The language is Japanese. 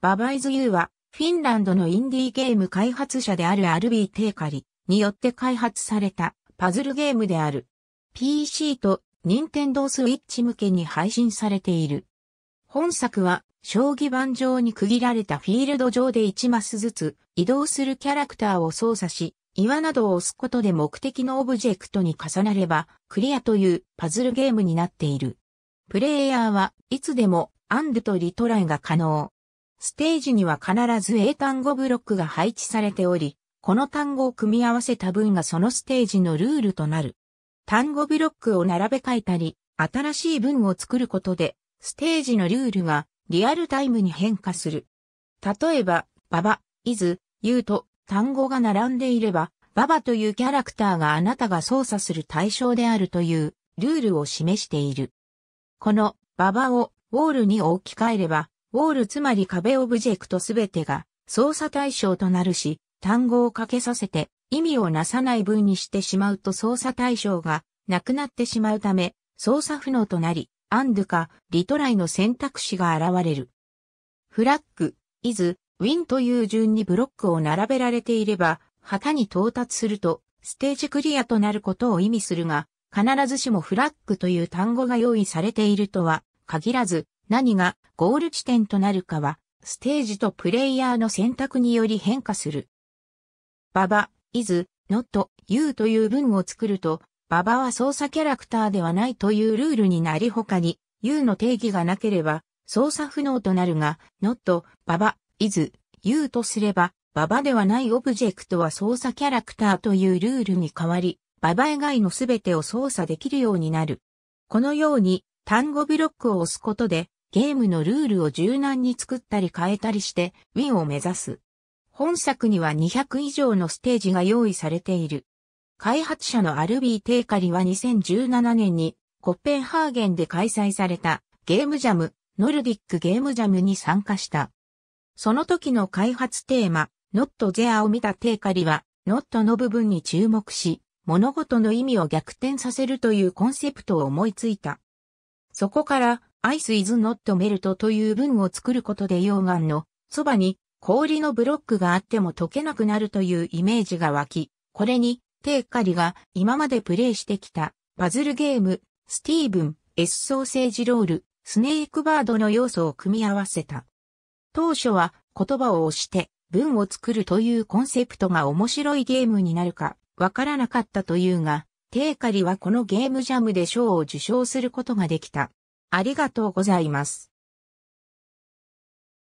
ババイズ U は、フィンランドのインディーゲーム開発者であるアルビー・テーカリによって開発されたパズルゲームである。PC と任天堂スイッチ向けに配信されている。本作は、将棋盤上に区切られたフィールド上で1マスずつ移動するキャラクターを操作し、岩などを押すことで目的のオブジェクトに重なれば、クリアというパズルゲームになっている。プレイヤーはいつでもアンドとリトライが可能。ステージには必ず英単語ブロックが配置されており、この単語を組み合わせた文がそのステージのルールとなる。単語ブロックを並べ替えたり、新しい文を作ることで、ステージのルールがリアルタイムに変化する。例えば、ババ、イズ、ユーと単語が並んでいれば、ババというキャラクターがあなたが操作する対象であるというルールを示している。このババをウォールに置き換えれば、オールつまり壁オブジェクトすべてが操作対象となるし、単語をかけさせて意味をなさない文にしてしまうと操作対象がなくなってしまうため、操作不能となり、アンドかリトライの選択肢が現れる。フラッグ、イズ、ウィンという順にブロックを並べられていれば、旗に到達すると、ステージクリアとなることを意味するが、必ずしもフラッグという単語が用意されているとは限らず、何がゴール地点となるかは、ステージとプレイヤーの選択により変化する。ババ、イズ、ノット、ユーという文を作ると、ババは操作キャラクターではないというルールになり他に、ユーの定義がなければ、操作不能となるが、ノット、ババ、イズ、ユーとすれば、ババではないオブジェクトは操作キャラクターというルールに変わり、ババ以外のすべてを操作できるようになる。このように単語ブロックを押すことでゲームのルールを柔軟に作ったり変えたりしてウィンを目指す。本作には200以上のステージが用意されている。開発者のアルビー・テイカリは2017年にコッペンハーゲンで開催されたゲームジャム、ノルディックゲームジャムに参加した。その時の開発テーマ、ノット・ゼアを見たテイカリは、ノットの部分に注目し、物事の意味を逆転させるというコンセプトを思いついた。そこから、アイスイズノットメルトという文を作ることで溶岩のそばに氷のブロックがあっても溶けなくなるというイメージが湧き、これにテイカリが今までプレイしてきたパズルゲーム、スティーブン、エスソーセージロール、スネークバードの要素を組み合わせた。当初は言葉を押して文を作るというコンセプトが面白いゲームになるかわからなかったというが、テイカリはこのゲームジャムで賞を受賞することができた。ありがとうございます。